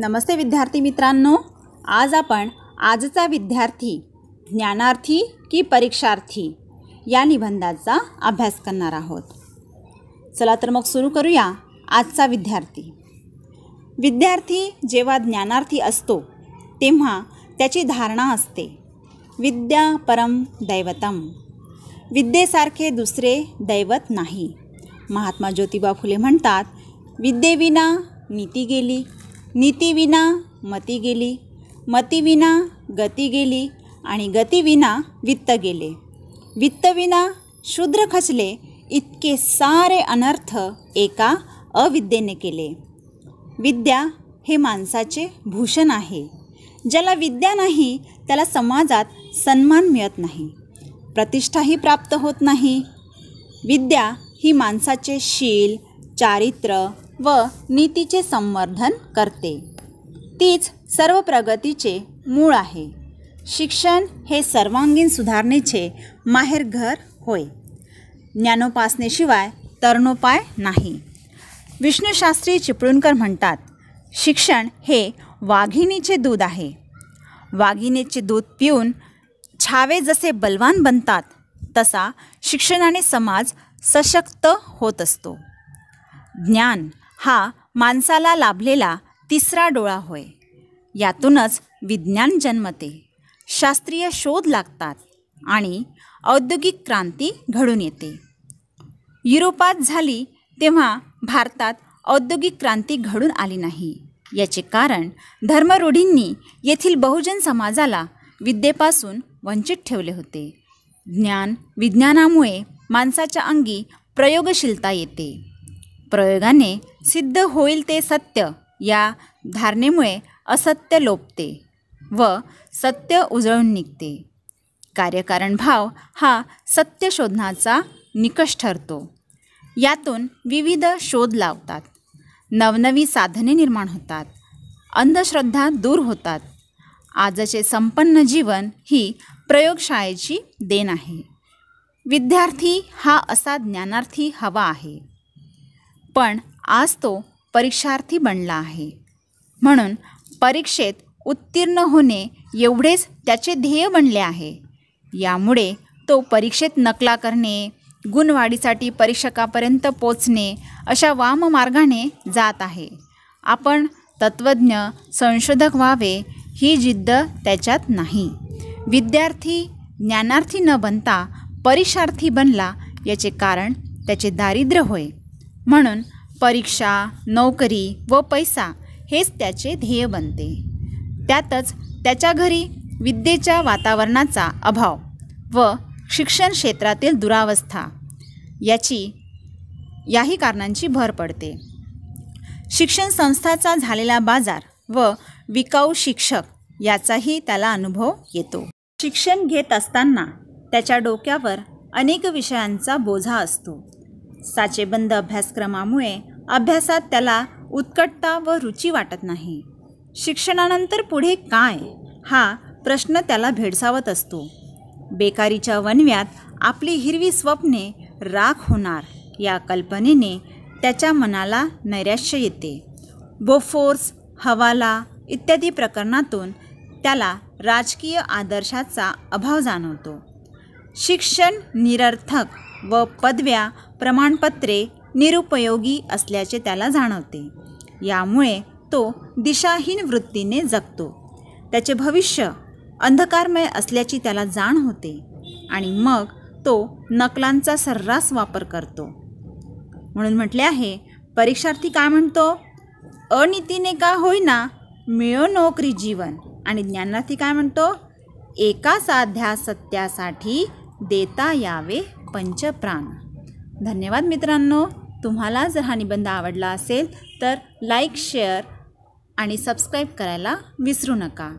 नमस्ते विद्यार्थी मित्रांनो आज आपण आजचा विद्यार्थी ज्ञानार्थी की परीक्षार्थी या निबंधाचा अभ्यास करणार आहोत चला तर मग सुरू करूया आजचा विद्यार्थी विद्यार्थी जेव्हा ज्ञानार्थी असतो तेव्हा त्याची धारणा असते विद्या परम दैवतम विद्येसारखे दुसरे दैवत नाही महात्मा ज्योतिबा फुले म्हणतात विद्येविना नीती गेली नीतीविना मती गेली मतीविना गती गेली आणि गतीविना वित्त गेले वित्तविना शूद्र खचले इतके सारे अनर्थ एका अविद्येने केले विद्या हे माणसाचे भूषण आहे ज्याला विद्या नाही त्याला समाजात सन्मान मिळत नाही प्रतिष्ठाही प्राप्त होत नाही विद्या ही माणसाचे शील चारित्र्य व नीतीचे संवर्धन करते तीच सर्व प्रगतीचे मूळ आहे शिक्षण हे सर्वांगीण सुधारणेचे माहेरघर होय ज्ञानोपासनेशिवाय तरणोपाय नाही विष्णूशास्त्री चिपळूणकर म्हणतात शिक्षण हे वाघिणीचे दूध आहे वाघिणीचे दूध पिऊन छावे जसे बलवान बनतात तसा शिक्षणाने समाज सशक्त होत असतो ज्ञान हा माणसाला लाभलेला तिसरा डोळा होय यातूनच विज्ञान जन्मते शास्त्रीय शोध लागतात आणि औद्योगिक क्रांती घडून येते युरोपात झाली तेव्हा भारतात औद्योगिक क्रांती घडून आली नाही याचे कारण धर्मरूढींनी येथील बहुजन समाजाला विद्येपासून वंचित ठेवले होते ज्ञान विज्ञानामुळे माणसाच्या अंगी प्रयोगशीलता येते प्रयोगाने सिद्ध होईल ते सत्य या धारणेमुळे असत्य लोपते व सत्य उजळून निघते कार्यकारण भाव हा सत्य शोधनाचा निकष ठरतो यातून विविध शोध लावतात नवनवी साधने निर्माण होतात अंधश्रद्धा दूर होतात आजचे संपन्न जीवन ही प्रयोगशाळेची देण आहे विद्यार्थी हा असा ज्ञानार्थी हवा आहे पण आज तो परीक्षार्थी बनला आहे म्हणून परीक्षेत उत्तीर्ण होणे एवढेच त्याचे ध्येय बनले आहे यामुळे तो परीक्षेत नकला करणे गुणवाढीसाठी परीक्षकापर्यंत पोचणे अशा वाममार्गाने जात आहे आपण तत्त्वज्ञ संशोधक व्हावे ही जिद्द त्याच्यात नाही विद्यार्थी ज्ञानार्थी न बनता परीक्षार्थी बनला याचे कारण त्याचे दारिद्र्य होय म्हणून परीक्षा नोकरी व पैसा हेच त्याचे ध्येय बनते त्यातच त्याच्या घरी विद्येच्या वातावरणाचा अभाव व शिक्षण क्षेत्रातील दुरावस्था याची याही कारणांची भर पडते शिक्षण संस्थाचा झालेला बाजार व विकाऊ शिक्षक याचाही त्याला अनुभव येतो शिक्षण घेत असताना त्याच्या डोक्यावर अनेक विषयांचा बोझा असतो साचेबंद अभ्यासक्रमामुळे अभ्यासात त्याला उत्कटता व रुची वाटत नाही शिक्षणानंतर पुढे काय हा प्रश्न त्याला भेडसावत असतो बेकारीच्या वनव्यात आपली हिरवी स्वप्ने राख होणार या कल्पनेने त्याच्या मनाला नैराश्य येते बोफोर्स हवाला इत्यादी प्रकरणातून त्याला राजकीय आदर्शाचा अभाव जाणवतो शिक्षण निरर्थक व पदव्या प्रमाणपत्रे निरुपयोगी असल्याचे त्याला जाणवते यामुळे तो दिशाहीन वृत्तीने जगतो त्याचे भविष्य अंधकारमय असल्याची त्याला जाण होते आणि मग तो नकलांचा सर्रास वापर करतो म्हणून म्हटले आहे परीक्षार्थी काय म्हणतो अनितीने का होईना मिळो नोकरी जीवन आणि ज्ञानार्थी काय म्हणतो एका साध्या सत्यासाठी देता यावे पंचप्राण धन्यवाद मित्रांनो तुम्हाला जर हा निबंध आवडला असेल तर लाईक शेअर आणि सबस्क्राईब करायला विसरू नका